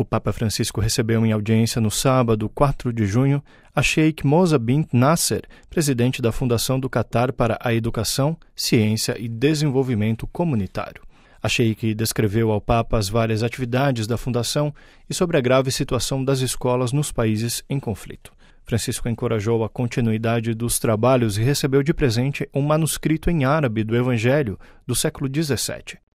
O Papa Francisco recebeu em audiência no sábado, 4 de junho, a Sheikh Moza bint Nasser, presidente da Fundação do Catar para a Educação, Ciência e Desenvolvimento Comunitário. A Sheikh descreveu ao Papa as várias atividades da Fundação e sobre a grave situação das escolas nos países em conflito. Francisco encorajou a continuidade dos trabalhos e recebeu de presente um manuscrito em árabe do Evangelho do século XVII.